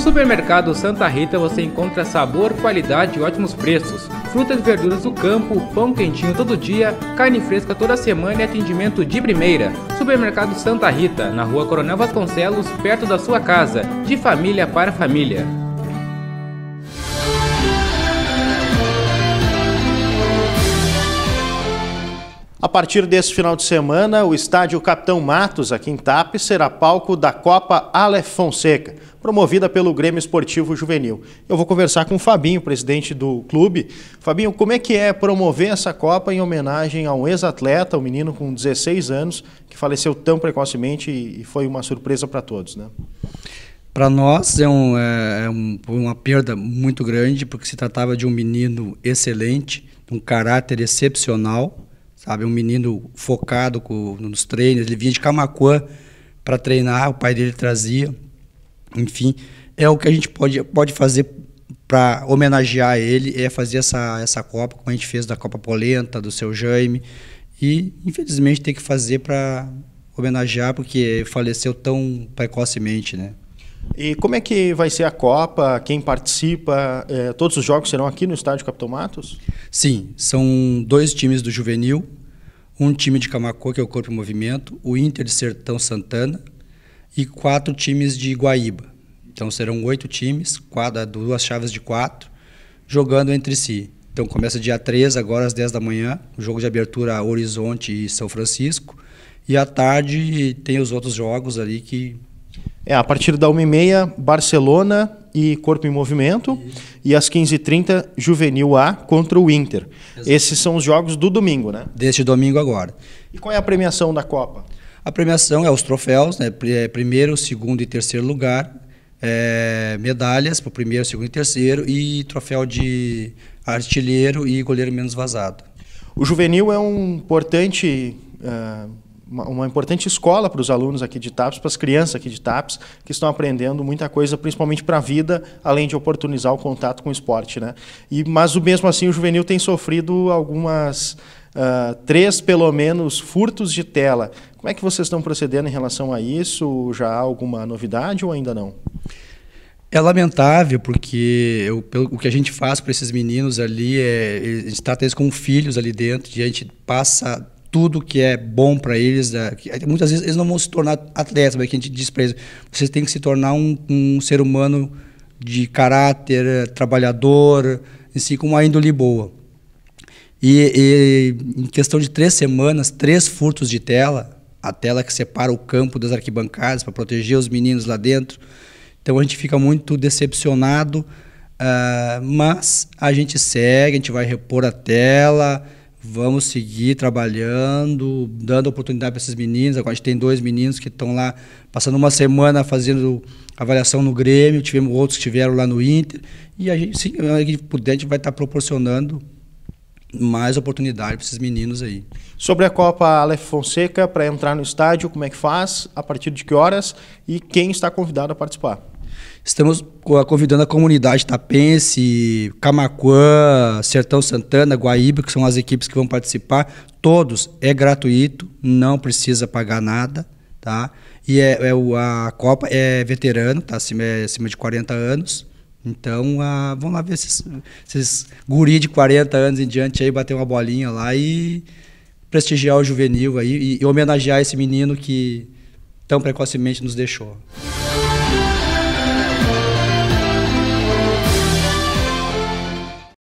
No supermercado Santa Rita você encontra sabor, qualidade e ótimos preços. Frutas e verduras do campo, pão quentinho todo dia, carne fresca toda semana e atendimento de primeira. Supermercado Santa Rita, na rua Coronel Vasconcelos, perto da sua casa, de família para família. A partir deste final de semana, o estádio Capitão Matos, aqui em TAP, será palco da Copa Aleph Fonseca, promovida pelo Grêmio Esportivo Juvenil. Eu vou conversar com o Fabinho, presidente do clube. Fabinho, como é que é promover essa Copa em homenagem a um ex-atleta, um menino com 16 anos, que faleceu tão precocemente e foi uma surpresa para todos, né? Para nós é, um, é, é um, uma perda muito grande, porque se tratava de um menino excelente, um caráter excepcional, sabe? Um menino focado com, nos treinos, ele vinha de Camacuã para treinar, o pai dele trazia. Enfim, é o que a gente pode, pode fazer para homenagear ele, é fazer essa, essa Copa, como a gente fez da Copa Polenta, do seu Jaime. E, infelizmente, tem que fazer para homenagear, porque faleceu tão precocemente, né? E como é que vai ser a Copa? Quem participa? É, todos os jogos serão aqui no estádio Capitão Matos? Sim, são dois times do Juvenil, um time de Camacô, que é o Corpo em Movimento, o Inter de Sertão Santana e quatro times de Guaíba. Então serão oito times, quadra, duas chaves de quatro, jogando entre si. Então começa dia 3, agora às 10 da manhã, o jogo de abertura Horizonte e São Francisco. E à tarde tem os outros jogos ali que é, a partir da 1h30, Barcelona e Corpo em Movimento. Isso. E às 15h30, Juvenil A contra o Inter. Exato. Esses são os jogos do domingo, né? Deste domingo agora. E qual é a premiação da Copa? A premiação é os troféus, né? É, primeiro, segundo e terceiro lugar. É, medalhas para o primeiro, segundo e terceiro. E troféu de artilheiro e goleiro menos vazado. O juvenil é um importante. Uh uma, uma importante escola para os alunos aqui de TAPS, para as crianças aqui de TAPS, que estão aprendendo muita coisa, principalmente para a vida, além de oportunizar o contato com o esporte. Né? E, mas, mesmo assim, o juvenil tem sofrido algumas... Uh, três, pelo menos, furtos de tela. Como é que vocês estão procedendo em relação a isso? Já há alguma novidade ou ainda não? É lamentável, porque eu, pelo, o que a gente faz para esses meninos ali é. A gente trata eles como filhos ali dentro, e a gente passa tudo que é bom para eles. Né? Muitas vezes eles não vão se tornar atletas, mas que a gente diz para eles: vocês têm que se tornar um, um ser humano de caráter, eh, trabalhador, assim, com uma índole boa. E, e, em questão de três semanas, três furtos de tela, a tela que separa o campo das arquibancadas para proteger os meninos lá dentro. Então a gente fica muito decepcionado, uh, mas a gente segue, a gente vai repor a tela, vamos seguir trabalhando, dando oportunidade para esses meninos. Agora a gente tem dois meninos que estão lá passando uma semana fazendo avaliação no Grêmio, tivemos outros que estiveram lá no Inter. E a gente, se a gente puder, a gente vai estar tá proporcionando mais oportunidade para esses meninos aí. Sobre a Copa Aleph Fonseca, para entrar no estádio, como é que faz, a partir de que horas e quem está convidado a participar? Estamos convidando a comunidade tapense, Camacuã, Sertão Santana, Guaíba, que são as equipes que vão participar. Todos é gratuito, não precisa pagar nada, tá? E é, é a Copa é veterano, tá? Acima, é acima de 40 anos. Então, vamos lá ver esses, esses guri de 40 anos em diante aí, bater uma bolinha lá e prestigiar o juvenil aí e, e homenagear esse menino que tão precocemente nos deixou.